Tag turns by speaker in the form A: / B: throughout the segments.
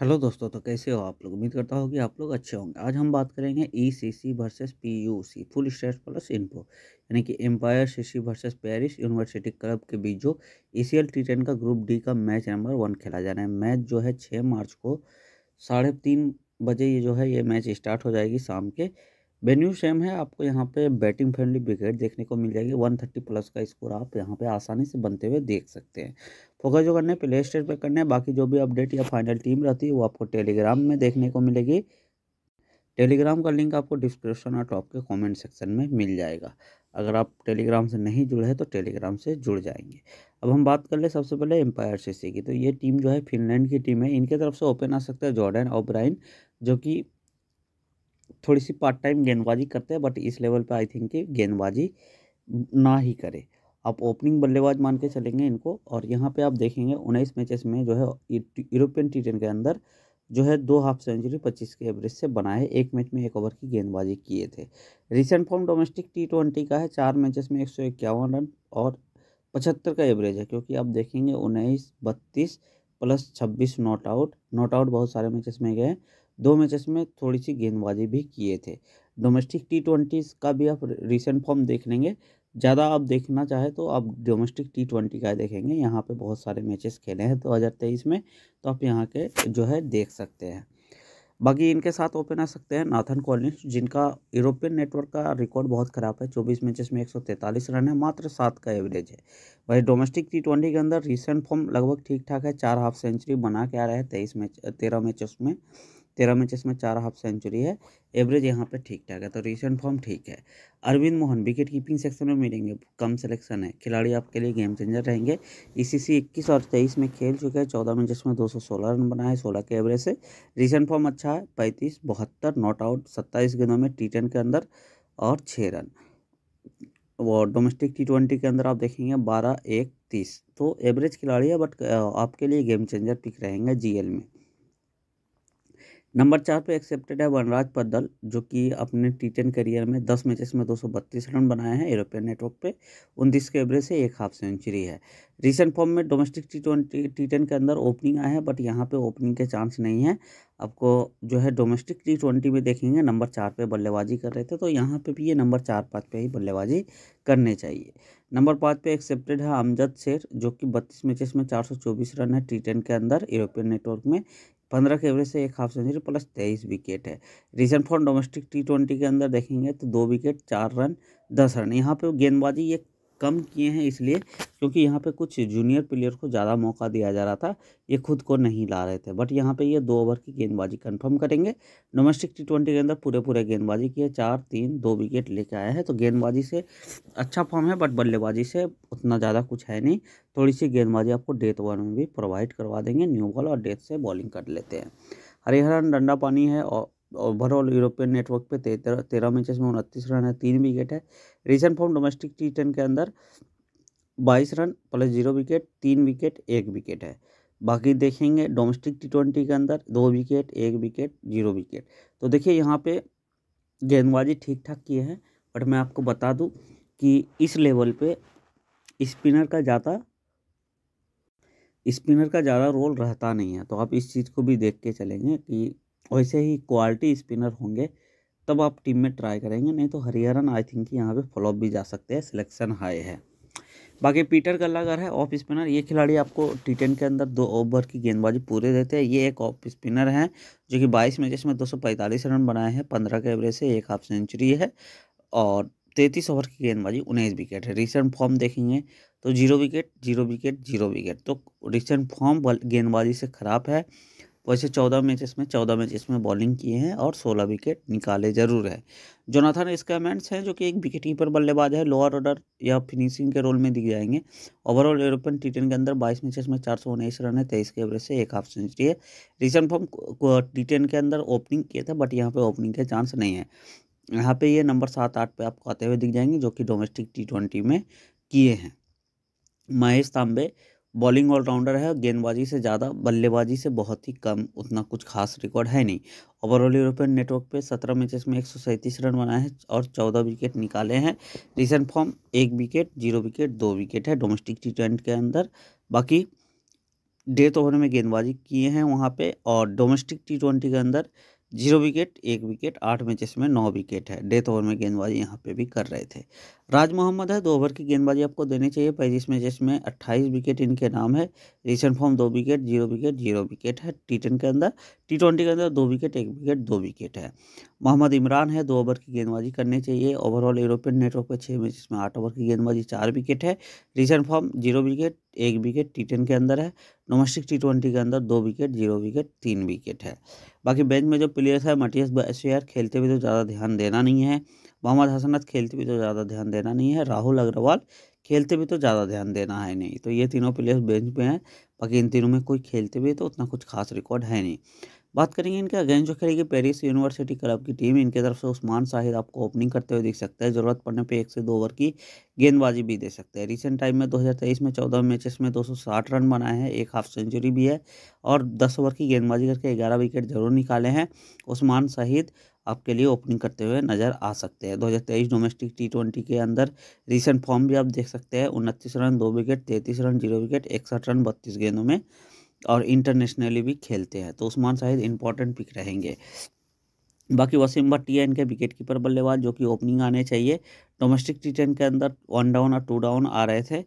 A: hello दोस्तों तो कैसे हो आप लोग उम्मीद करता हूँ कि आप लोग अच्छे होंगे आज हम बात करेंगे E C C versus P U C full state plus इनपो यानी कि Empire CC versus Paris University Club के बीच जो E C L T ten का ग्रुप डी का मैच नंबर वन खेला जाना है मैच जो है छः मार्च को साढ़े तीन बजे ये जो है ये मैच स्टार्ट हो जाएगी शाम के वेन्यू सेम है आपको यहाँ पे बैटिंग फ्रेंडली विकेट देखने को मिल जाएगी वन थर्टी प्लस का स्कोर आप यहाँ पे आसानी से बनते हुए देख सकते हैं फोकस जो करने प्ले स्टेट पर करने है बाकी जो भी अपडेट या फाइनल टीम रहती है वो आपको टेलीग्राम में देखने को मिलेगी टेलीग्राम का लिंक आपको डिस्क्रिप्शन और टॉप के कॉमेंट सेक्शन में मिल जाएगा अगर आप टेलीग्राम से नहीं जुड़े हैं तो टेलीग्राम से जुड़ जाएंगे अब हम बात कर ले सबसे पहले एम्पायर सी की तो ये टीम जो है फिनलैंड की टीम है इनके तरफ से ओपन आ सकता है जॉर्डन ओब्राइन जो कि थोड़ी सी पार्ट टाइम गेंदबाजी करते हैं बट इस लेवल पे आई थिंक कि गेंदबाजी ना ही करे आप ओपनिंग बल्लेबाज मान के चलेंगे इनको और यहाँ पे आप देखेंगे उन्नीस मैचेस में जो है यूरोपियन टी के अंदर जो है दो हाफ सेंचुरी पच्चीस के एवरेज से बनाए एक मैच में एक ओवर की गेंदबाजी किए थे recent form domestic T twenty का है चार मैचेस में एक सौ इक्यावन रन और पचहत्तर का एवरेज है क्योंकि आप देखेंगे उन्नीस बत्तीस प्लस छब्बीस नॉट आउट नॉट आउट बहुत सारे मैचेस में गए दो मैचेस में थोड़ी सी गेंदबाजी भी किए थे डोमेस्टिक टी ट्वेंटी का भी आप रिसेंट फॉर्म देख लेंगे ज़्यादा आप देखना चाहे तो आप डोमेस्टिक टी ट्वेंटी का देखेंगे यहाँ पे बहुत सारे मैचेस खेले हैं दो हज़ार तेईस में तो आप यहाँ के जो है देख सकते हैं बाकी इनके साथ ओपन आ सकते हैं नाथन कॉलिन्स जिनका यूरोपियन नेटवर्क का रिकॉर्ड बहुत ख़राब है चौबीस मैचेस में तैंतालीस रन है मात्र सात का एवरेज है वही डोमेस्टिक टी ट्वेंटी के अंदर रिसेंट फॉर्म लगभग ठीक ठाक है चार हाफ सेंचुरी बना के आ रहे हैं तेईस मैच तेरह मैचेस में तेरह मैचेस में चार हाफ सेंचुरी है एवरेज यहाँ पे ठीक ठाक है तो रिसेंट फॉर्म ठीक है Arvind Mohan wicket keeping section में मिलेंगे कम सिलेक्शन है खिलाड़ी आपके लिए गेम चेंजर रहेंगे ईसीसी e इक्कीस और तेईस में खेल चुके हैं चौदह मैचेस में दो सौ सोलह रन बनाए सोलह के एवरेज से रिसेंट फॉर्म अच्छा है पैंतीस बहत्तर नॉट आउट सत्ताईस गेंदों में टी टेन के अंदर और छः रन वो डोमेस्टिक टी ट्वेंटी के अंदर आप देखेंगे बारह एक तीस तो एवरेज खिलाड़ी है बट आपके लिए गेम चेंजर पिक रहेंगे जीएल में नंबर चार पे एक्सेप्टेड है वनराज पद्दल जो कि अपने टी टेन करियर में दस मैचेस में दो सौ बत्तीस रन बनाए हैं यूरोपियन नेटवर्क पे उनतीस के एवरेज से एक हाफ सेंचुरी है रिसेंट फॉर्म में domestic T twenty T ten के अंदर ओपनिंग आए हैं बट यहाँ पे ओपनिंग के चांस नहीं है आपको जो है डोमेस्टिक टी ट्वेंटी में देखेंगे नंबर चार पे बल्लेबाजी कर रहे थे तो यहाँ पे भी ये नंबर चार पाँच पे ही बल्लेबाजी करने चाहिए नंबर पाँच पे एक्सेप्टेड है अमजद शेर जो कि बत्तीस मैचेस में चार सौ चौबीस रन है टी टेन के अंदर यूरोपियन नेटवर्क में पंद्रह के एवरेज से एक हाफ सेंचुरी प्लस तेईस विकेट है recent form domestic T twenty के अंदर देखेंगे तो दो विकेट चार रन दस रन यहाँ पर गेंदबाजी ये कम किए हैं इसलिए क्योंकि यहाँ पे कुछ जूनियर प्लेयर को ज़्यादा मौका दिया जा रहा था ये खुद को नहीं ला रहे थे बट यहाँ पे ये दो ओवर की गेंदबाजी कंफर्म करेंगे डोमेस्टिक टी ट्वेंटी के अंदर पूरे पूरे गेंदबाजी किए चार तीन दो विकेट लेके आया है तो गेंदबाजी से अच्छा फॉर्म है बट बल्लेबाजी से उतना ज़्यादा कुछ है नहीं थोड़ी सी गेंदबाजी आपको डेथ ओवर में भी प्रोवाइड करवा देंगे न्यू बॉल और डेथ से बॉलिंग कर लेते हैं हरिहरन डंडा पानी है और ओवरऑल यूरोपियन नेटवर्क पे तेरह तेरह मैचेस में उनतीस रन है तीन विकेट है recent form domestic T ten के अंदर बाईस रन प्लस जीरो विकेट तीन विकेट एक विकेट है बाकी देखेंगे डोमेस्टिक टी ट्वेंटी के अंदर दो विकेट एक विकेट जीरो विकेट तो देखिए यहाँ पे गेंदबाजी ठीक ठाक किए हैं बट मैं आपको बता दूँ कि इस लेवल पे स्पिनर का ज़्यादा स्पिनर का ज़्यादा रोल रहता नहीं है तो आप इस चीज़ को भी देख के चलेंगे कि वैसे ही क्वालिटी स्पिनर होंगे तब आप टीम में ट्राई करेंगे नहीं तो हरियाणा आई थिंक यहाँ पे फॉलोअप भी जा सकते हैं सिलेक्शन हाई है बाकी पीटर गल्लागर है ऑफ स्पिनर ये खिलाड़ी आपको टी टेन के अंदर दो ओवर की गेंदबाजी पूरे देते हैं ये एक ऑफ स्पिनर हैं जो कि 22 मैचेस में 245 रन बनाए हैं 15 के एवरेज से एक हाफ सेंचुरी है और तैंतीस ओवर की गेंदबाजी उन्नीस विकेट है रिसेंट फॉर्म देखेंगे तो zero wicket zero wicket zero wicket तो रिसेंट फॉर्म गेंदबाजी से ख़राब है वैसे चौदह मैचेस में चौदह मैच इसमें बॉलिंग किए हैं और सोलह विकेट निकाले जरूर है जोनाथन स्कैमेंट्स हैं जो कि एक विकेट कीपर बल्लेबाज है लोअर ऑर्डर या फिनिशिंग के रोल में दिख जाएंगे ओवरऑल यूरोपियन टी के अंदर बाईस मैचेस में चार सौ उन्नीस रन है तेईस के एवरेज से एक हाफ सेंचुरी है रिसेंट फॉर्म टी के अंदर ओपनिंग किए थे बट यहाँ पर ओपनिंग के चांस नहीं है यहाँ पे ये नंबर सात आठ पे आपको आते हुए दिख जाएंगे जो कि डोमेस्टिक टी ट्वेंटी में किए हैं महेश तांबे बॉलिंग ऑलराउंडर है गेंदबाजी से ज़्यादा बल्लेबाजी से बहुत ही कम उतना कुछ खास रिकॉर्ड है नहीं ओवरऑल यूरोपियन नेटवर्क पे सत्रह मैचेस में एक रन बनाए हैं और चौदह विकेट निकाले हैं रिसेंट फॉर्म एक विकेट जीरो विकेट दो विकेट है डोमेस्टिक टी ट्वेंटी के अंदर बाकी डेथ ओवर में गेंदबाजी किए हैं वहाँ पर और डोमेस्टिक टी ट्वेंटी के अंदर जीरो विकेट एक विकेट आठ मैचेस में नौ विकेट है डेथ ओवर में गेंदबाजी यहाँ पे भी कर रहे थे राज मोहम्मद है दो ओवर की गेंदबाजी आपको देनी चाहिए पैंतीस मैचेस में अट्ठाईस विकेट इनके नाम है रिसेंट फॉर्म दो wicket zero wicket zero wicket है टी टेन के अंदर टी ट्वेंटी के अंदर दो विकेट एक विकेट दो विकेट है मोहम्मद इमरान है दो ओवर की गेंदबाजी करनी चाहिए ओवरऑल यूरोपियन नेटवर्क पर छः मैचेस में आठ ओवर की गेंदबाजी चार विकेट है रिसेंट फॉर्म जीरो विकेट एक विकेट टी टेन के अंदर है डोमेस्टिक टी ट्वेंटी के अंदर दो विकेट जीरो विकेट तीन विकेट है बाकी बेंच में जो प्लेयर्स है मटियस बैशियर खेलते हुए तो ज़्यादा ध्यान देना नहीं है मोहम्मद हसनत खेलते हुए तो ज़्यादा ध्यान देना नहीं है राहुल अग्रवाल खेलते हुए तो ज़्यादा ध्यान देना है नहीं तो ये तीनों प्लेयर्स बेंच पे हैं बाकी इन तीनों में कोई खेलते हुए तो उतना कुछ खास रिकॉर्ड है नहीं बात करेंगे इनके अगेंस्ट जो खेलेगी पेरिस यूनिवर्सिटी क्लब की टीम इनके तरफ से उस्मान साहिद आपको ओपनिंग करते हुए दिख सकते हैं जरूरत पड़ने पे एक से दो ओवर की गेंदबाजी भी दे सकते हैं रिसेंट टाइम में 2023 में 14 मैचेस में 260 रन बनाए हैं एक हाफ सेंचुरी भी है और 10 ओवर की गेंदबाजी करके ग्यारह विकेट जरूर निकाले हैं उस्मान शाहिद आपके लिए ओपनिंग करते हुए नजर आ सकते हैं 2023 डोमेस्टिक टी ट्वेंटी के अंदर रिसेंट फॉर्म भी आप देख सकते हैं उनतीस रन दो विकेट तैंतीस रन जीरो विकेट इकसठ रन बत्तीस गेंदों में और इंटरनेशनली भी खेलते हैं तो उस्मान शाहिद इंपॉर्टेंट पिक रहेंगे बाकी वसीम भट्टी इनके विकेट कीपर बल्लेबाज जो कि ओपनिंग आने चाहिए डोमेस्टिक टी के अंदर वन डाउन और टू डाउन आ रहे थे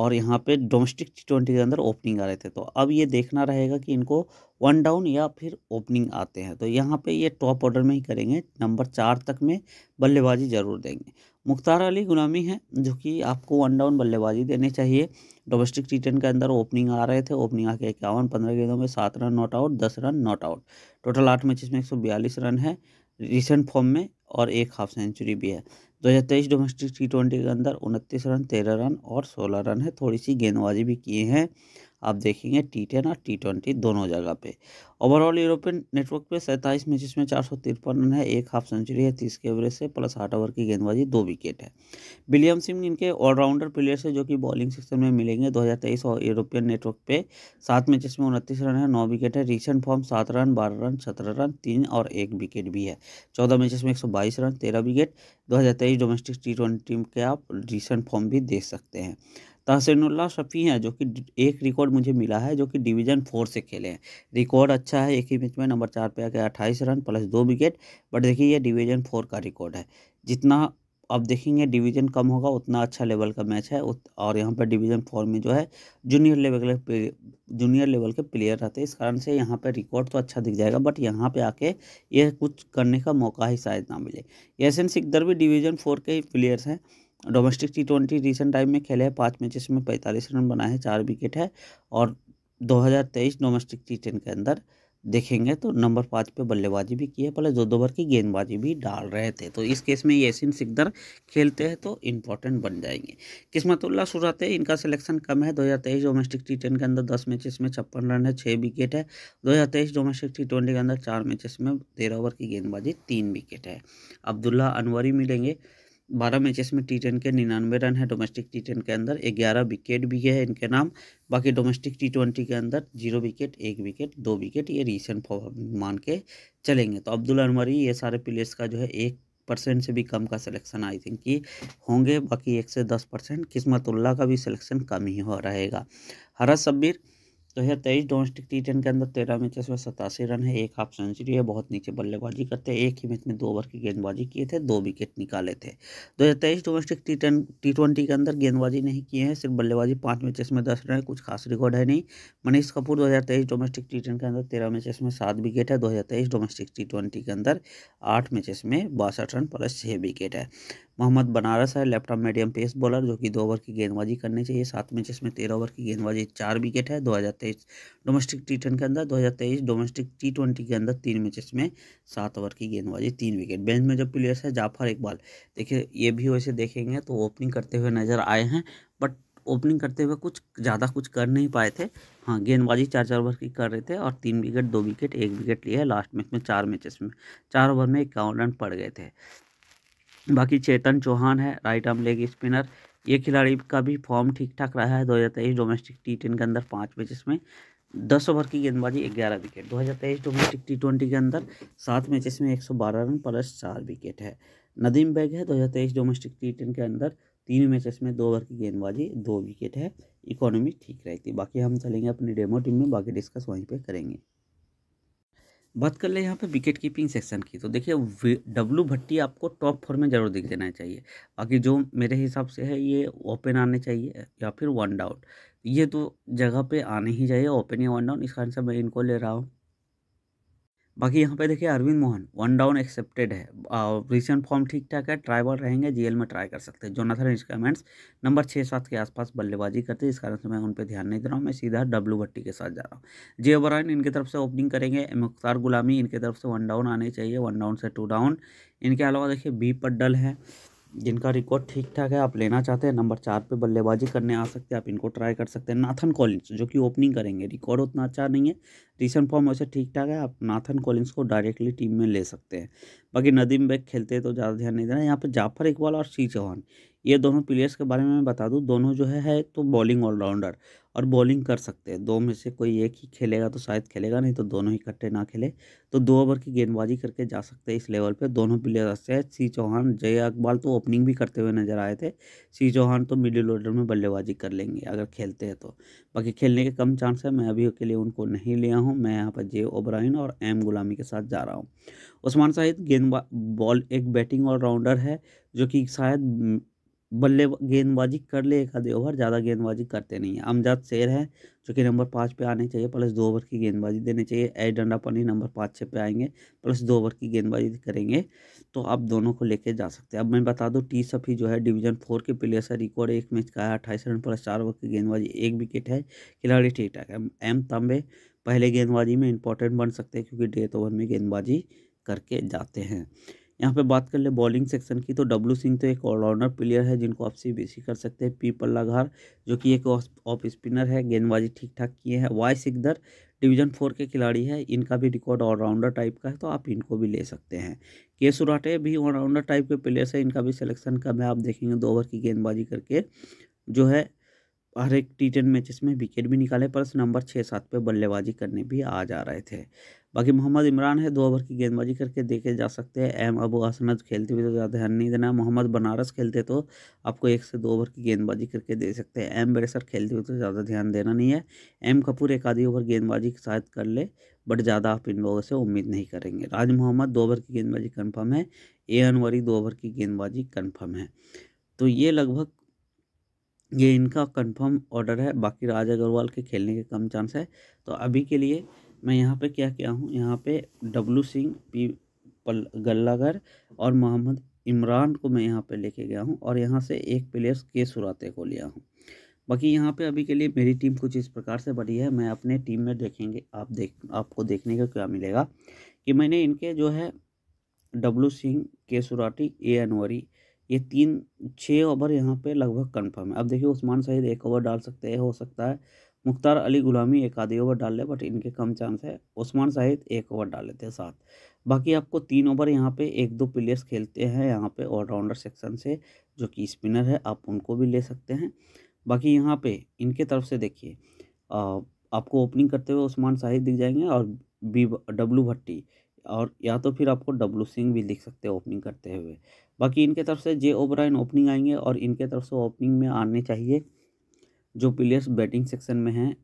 A: और यहाँ पे डोमेस्टिक टी ट्वेंटी के अंदर ओपनिंग आ रहे थे तो अब ये देखना रहेगा कि इनको वन डाउन या फिर ओपनिंग आते हैं तो यहाँ पे ये टॉप ऑर्डर में ही करेंगे नंबर चार तक में बल्लेबाजी ज़रूर देंगे मुख्तार अली गुलामी है जो कि आपको वन डाउन बल्लेबाजी देने चाहिए डोमेस्टिक टी के अंदर ओपनिंग आ रहे थे ओपनिंग आके इक्यावन पंद्रह गेंदों में सात रन नॉट आउट दस रन नॉट आउट टोटल आठ मैचेस में एक सौ बयालीस रन है रिसेंट फॉर्म में और एक हाफ सेंचुरी भी है 2023 डोमेस्टिक टी ट्वेंटी के अंदर उनतीस रन तेरह रन और सोलह रन है थोड़ी सी गेंदबाजी भी किए हैं आप देखेंगे टी टेन और टी ट्वेंटी दोनों जगह पे ओवरऑल यूरोपियन नेटवर्क पे सैंतालीस मैचेस में चार सौ तिरपन रन है एक हाफ सेंचुरी है तीस के एवरेज से प्लस आठ ओवर की गेंदबाजी दो विकेट है विलियम सिंह इनके ऑलराउंडर प्लेयर्स है जो कि बॉलिंग सेक्शन में मिलेंगे दो हज़ार तेईस और यूरोपियन नेटवर्क पे सात मैचेस में उनतीस रन है नौ विकेट है रिसेंट फॉर्म सात रन बारह रन सत्रह रन तीन और एक विकेट भी है चौदह मैचेस में एक सौ बाईस रन तेरह विकेट दो हज़ार तेईस डोमेस्टिक टी ट्वेंटी टीम के आप रिसेंट फॉर्म भी देख सकते हैं तहसिनुल्ला शफ़ी हैं जो कि एक रिकॉर्ड मुझे मिला है जो कि डिवीज़न फोर से खेले हैं रिकॉर्ड अच्छा है एक ही मैच में नंबर चार पे आ गया अट्ठाईस रन प्लस दो विकेट बट देखिए ये डिवीज़न फोर का रिकॉर्ड है जितना अब देखेंगे डिवीज़न कम होगा उतना अच्छा लेवल का मैच है और यहाँ पर डिवीज़न फोर में जो है जूनियर लेवल के जूनियर लेवल के प्लेयर रहते हैं इस कारण से यहाँ पर रिकॉर्ड तो अच्छा दिख जाएगा बट यहाँ पे आके यह कुछ करने का मौका ही शायद ना मिले एन सिकदर भी डिवीज़न फोर के ही प्लेयर्स हैं domestic T twenty recent time में खेले हैं पाँच मैचेस में पैंतालीस रन बनाए हैं चार विकेट है और 2023 डोमेस्टिक टी टेन के अंदर देखेंगे तो नंबर पाँच पे बल्लेबाजी भी की है पहले दो दो ओवर की गेंदबाजी भी डाल रहे थे तो इस केस में यसिन सिकदर खेलते हैं तो इम्पोर्टेंट बन जाएंगे किस्मतुल्ला सुराते है इनका सिलेक्शन कम है 2023 डोमेस्टिक टी टेन के अंदर दस मैचेस में छप्पन रन है छः विकेट है 2023 डोमेस्टिक टी ट्वेंटी के अंदर चार मैचेस में तेरह ओवर की गेंदबाजी तीन विकेट है अब्दुल्ला अनवरी मिलेंगे बारह मैचेस में टी टेन के निन्यानवे रन है डोमेस्टिक टी टेन के अंदर ग्यारह विकेट भी है इनके नाम बाकी डोमेस्टिक टी ट्वेंटी के अंदर जीरो विकेट एक विकेट दो विकेट ये रिसेंट फॉर्म मान के चलेंगे तो अब्दुल अनवरी ये सारे प्लेयर्स का जो है एक परसेंट से भी कम का सिलेक्शन आई थिंक कि होंगे बाकी एक से दस परसेंट किस्मतुल्ला का भी सिलेक्शन कम ही हो रहेगा हरा सब्बीर दो हज़ार तेईस डोमेस्टिक टी टेन के अंदर तेरह मैचेस में सतासी रन है एक हाफ सेंचुरी है बहुत नीचे बल्लेबाजी करते हैं एक ही मैच में दो ओवर की गेंदबाजी किए थे दो विकेट निकाले थे दो हज़ार तेईस domestic T ten T twenty के अंदर गेंदबाजी नहीं किए हैं सिर्फ बल्लेबाजी पाँच मैचेस में दस रन है कुछ खास रिकॉर्ड है नहीं मनीष कपूर दो हज़ार तेईस डोमेस्टिक टी टेन के अंदर तेरह मैचेस में सात विकेट है दो हज़ार तेईस डोमेस्टिक टी ट्वेंटी के अंदर आठ मैचेस में बासठ रन प्लस छः विकेट है मोहम्मद बनारस है left arm medium pace bowler जो कि दो ओवर की गेंदबाजी करनी चाहिए सात मैचेस में तेरह ओवर की गेंदबाजी चार विकेट है दो हज़ार तेईस डोमेस्टिक टी टेन के अंदर दो हज़ार तेईस डोमेस्टिक टी ट्वेंटी के अंदर तीन मैचेस में सात ओवर की गेंदबाजी तीन विकेट बेंच में जो प्लेयर्स है जाफर इकबाल देखिए ये भी वैसे देखेंगे तो ओपनिंग करते हुए नज़र आए हैं बट ओपनिंग करते हुए कुछ ज़्यादा कुछ कर नहीं पाए थे हाँ गेंदबाजी चार चार ओवर की कर रहे थे और तीन विकेट दो विकेट एक विकेट लिया है लास्ट मैच में चार मैचेस में चार ओवर में इक्यावन रन पड़ गए थे बाकी चेतन चौहान है राइट आर्म लेग स्पिनर ये खिलाड़ी का भी फॉर्म ठीक ठाक रहा है दो हज़ार तेईस डोमेस्टिक टी टेन के अंदर पाँच मैचेस में दस ओवर की गेंदबाजी ग्यारह विकेट दो हज़ार तेईस डोमेस्टिक टी ट्वेंटी के अंदर सात मैचेस में एक सौ बारह रन प्लस चार विकेट है नदीम बैग है दो हज़ार तेईस डोमेस्टिक टी टेन के अंदर तीन मैचेस में दो ओवर की गेंदबाजी दो विकेट है इकोनॉमी ठीक रहती बाकी हम चलेंगे अपनी डेमो टीम में बाकी डिस्कस वहीं पर करेंगे बात कर ले यहाँ पे विकेट कीपिंग सेक्शन की तो देखिए डब्लू भट्टी आपको टॉप फोर में ज़रूर दिख देना चाहिए बाकी जो मेरे हिसाब से है ये ओपन आने चाहिए या फिर वन डाउट ये तो जगह पे आने ही चाहिए ओपन या वन डाउन कारण से मैं इनको ले रहा हूँ बाकी यहाँ पे देखिए Arvind Mohan one down expected है रिसेंट फॉर्म ठीक ठाक है ट्राई बॉल रहेंगे जीएल में ट्राई कर सकते हैं जोनाथन इंस्टमेंट्स नंबर छः सात के आसपास बल्लेबाजी करते हैं इस कारण से मैं उन पर ध्यान नहीं दे रहा हूँ मैं सीधा डब्लू भट्टी के साथ जा रहा हूँ जे ओबरान इनकी तरफ से ओपनिंग करेंगे मुख्तार गुलामी इनके तरफ से वन डाउन आने चाहिए वन डाउन से टू डाउन इनके अलावा देखिए बी पड्डल है जिनका रिकॉर्ड ठीक ठाक है आप लेना चाहते हैं नंबर चार पे बल्लेबाजी करने आ सकते हैं आप इनको ट्राई कर सकते हैं नाथन कॉलिंस जो कि ओपनिंग करेंगे रिकॉर्ड उतना अच्छा नहीं है रिसेंट फॉर्म वैसे ठीक ठाक है आप नाथन कॉलिंस को डायरेक्टली टीम में ले सकते हैं बाकी नदीम बैग खेलते हैं तो ज़्यादा ध्यान नहीं देना यहाँ पर जाफर इकबाल और सी चौहान ये दोनों प्लेयर्स के बारे में मैं बता दूँ दोनों जो है तो बॉलिंग ऑलराउंडर और बॉलिंग कर सकते हैं दो में से कोई एक ही खेलेगा तो शायद खेलेगा नहीं तो दोनों ही इकट्ठे ना खेले तो दो ओवर की गेंदबाजी करके जा सकते हैं इस लेवल पे दोनों प्लेयर अच्छे हैं सी चौहान जय अकबाल तो ओपनिंग भी करते हुए नजर आए थे सी चौहान तो मिडिल ऑर्डर में बल्लेबाजी कर लेंगे अगर खेलते हैं तो बाकी खेलने के कम चांस है मैं अभी के लिए उनको नहीं लिया हूँ मैं यहाँ पर जे ओब्राइन और एम गुलामी के साथ जा रहा हूँ उस्मान शाहिद गेंद बॉल एक बैटिंग ऑलराउंडर है जो कि शायद बल्ले गेंदबाजी कर ले एक आधे ओवर ज़्यादा गेंदबाजी करते नहीं है अमजाद शेर है जो कि नंबर पाँच पे आने चाहिए प्लस दो ओवर की गेंदबाजी देने चाहिए ए डंडा पनी नंबर पाँच छः पे आएंगे प्लस दो ओवर की गेंदबाजी करेंगे तो आप दोनों को लेके जा सकते हैं अब मैं बता दूँ टी सफ़ी जो है डिवीजन फोर के प्लेयर्स है रिकॉर्ड एक मैच का है अट्ठाईस रन प्लस चार ओवर की गेंदबाजी एक विकेट है खिलाड़ी ठीक ठाक है एम तांबे पहले गेंदबाजी में इंपॉर्टेंट बन सकते हैं क्योंकि डेथ ओवर में गेंदबाजी करके जाते हैं यहाँ पे बात कर ले बॉलिंग सेक्शन की तो डब्लू सिंह तो एक ऑलराउंडर प्लेयर है जिनको आप सी बी कर सकते हैं पी पल्लाघार जो कि एक ऑफ स्पिनर है गेंदबाजी ठीक ठाक किए हैं वाई सिकदर डिवीजन फोर के खिलाड़ी है इनका भी रिकॉर्ड ऑलराउंडर टाइप का है तो आप इनको भी ले सकते हैं के सुराटे भी ऑलराउंडर टाइप के प्लेयर्स हैं इनका भी सिलेक्शन कम है आप देखेंगे दो ओवर की गेंदबाजी करके जो है हर एक टी टेन मैचेस में विकेट भी निकाले पर नंबर छः सात पे बल्लेबाजी करने भी आ जा रहे थे बाकी मोहम्मद इमरान है दो ओवर की गेंदबाजी करके देखे जा सकते हैं एम अबू असनद खेलते हुए तो ज़्यादा ध्यान नहीं देना मोहम्मद बनारस खेलते तो आपको एक से दो ओवर की गेंदबाजी करके दे सकते हैं एम बेरेसर खेलते हुए तो ज़्यादा ध्यान देना नहीं है एम कपूर एक आधी ओवर गेंदबाजी शायद कर ले बट ज़्यादा आप इन लोगों से उम्मीद नहीं करेंगे राज मोहम्मद दो ओवर की गेंदबाजी कन्फर्म है ए अनवरी दो ओवर की गेंदबाजी कन्फर्म है तो ये लगभग ये इनका कंफर्म ऑर्डर है बाकी राज अग्रवाल के खेलने के कम चांस है तो अभी के लिए मैं यहाँ पे क्या क्या हूँ यहाँ पे डब्लू सिंह पी पल गल्लागर और मोहम्मद इमरान को मैं यहाँ पे लेके गया हूँ और यहाँ से एक प्लेयर के सुराते को लिया हूँ बाकी यहाँ पे अभी के लिए मेरी टीम कुछ इस प्रकार से बढ़ी है मैं अपने टीम में देखेंगे आप देख आपको देखने का क्या मिलेगा कि मैंने इनके जो है डब्लू सिंह के सुराटी ए अनवरी ये तीन छः ओवर यहाँ पे लगभग कंफर्म है अब देखिए उस्मान सहीद एक ओवर डाल सकते हैं हो सकता है मुख्तार अली गुलामी एक आधी ओवर डाल ले बट इनके कम चांस है उस्मान शाहिद एक ओवर डाल लेते हैं साथ बाकी आपको तीन ओवर यहाँ पे एक दो प्लेयर्स खेलते हैं यहाँ पे ऑलराउंडर सेक्शन से जो कि स्पिनर है आप उनको भी ले सकते हैं बाकी यहाँ पे इनके तरफ से देखिए आपको ओपनिंग करते हुए उस्मान शाहिद दिख जाएंगे और बी डब्लू भट्टी और या तो फिर आपको डब्लू सिंह भी दिख सकते हैं ओपनिंग करते हुए बाकी इनके तरफ से जे ओबराइन ओपनिंग आएंगे और इनके तरफ से ओपनिंग में आने चाहिए जो प्लेयर्स बैटिंग सेक्शन में हैं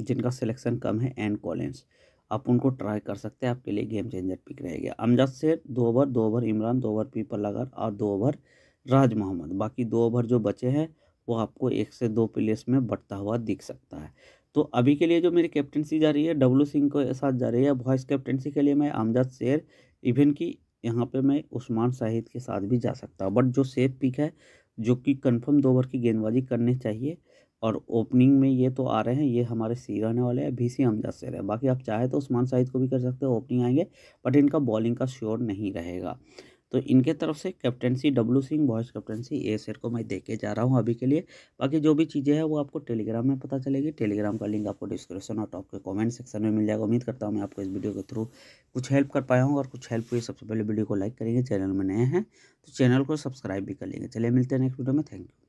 A: जिनका सिलेक्शन कम है एंड कॉलेंस आप उनको ट्राई कर सकते हैं आपके लिए गेम चेंजर पिक रहेगा अमजद शेर दो ओवर दो ओवर इमरान दो ओवर पीपल लगार और दो ओवर राज मोहम्मद बाकी दो ओवर जो बचे हैं वो आपको एक से दो प्लेयर्स में बढ़ता हुआ दिख सकता है तो अभी के लिए जो मेरी कैप्टनसी जा रही है डब्लू सिंह के साथ जा रही है वॉइस कैप्टनसी के लिए मैं अमजद शेर इवन की यहाँ पे मैं उस्मान शाहिद के साथ भी जा सकता हूँ बट जो सेफ पिक है जो कि कंफर्म दो ओवर की गेंदबाजी करनी चाहिए और ओपनिंग में ये तो आ रहे हैं ये हमारे सी रहने वाले हैं भी सी हमजा से रहे बाकी आप चाहे तो उस्मान साहिद को भी कर सकते हो ओपनिंग आएंगे बट इनका बॉलिंग का श्योर नहीं रहेगा तो इनके तरफ से captaincy W Singh boys captaincy A sir को मैं देके जा रहा हूँ अभी के लिए बाकी जो भी चीज़ें हैं वो आपको टेलीग्राम में पता चलेगी टेलीग्राम का लिंक आपको डिस्क्रिप्शन और टॉप के कमेंट सेक्शन में मिल जाएगा उम्मीद करता हूँ मैं आपको इस वीडियो के थ्रू कुछ हेल्प कर पाया हूँ और कुछ हेल्प हुई सबसे पहले वीडियो को लाइक करेंगे चैनल में नए हैं तो चैनल को सब्सक्राइब भी कर लेंगे चलिए मिलते हैं नेक्स्ट वीडियो में थैंक यू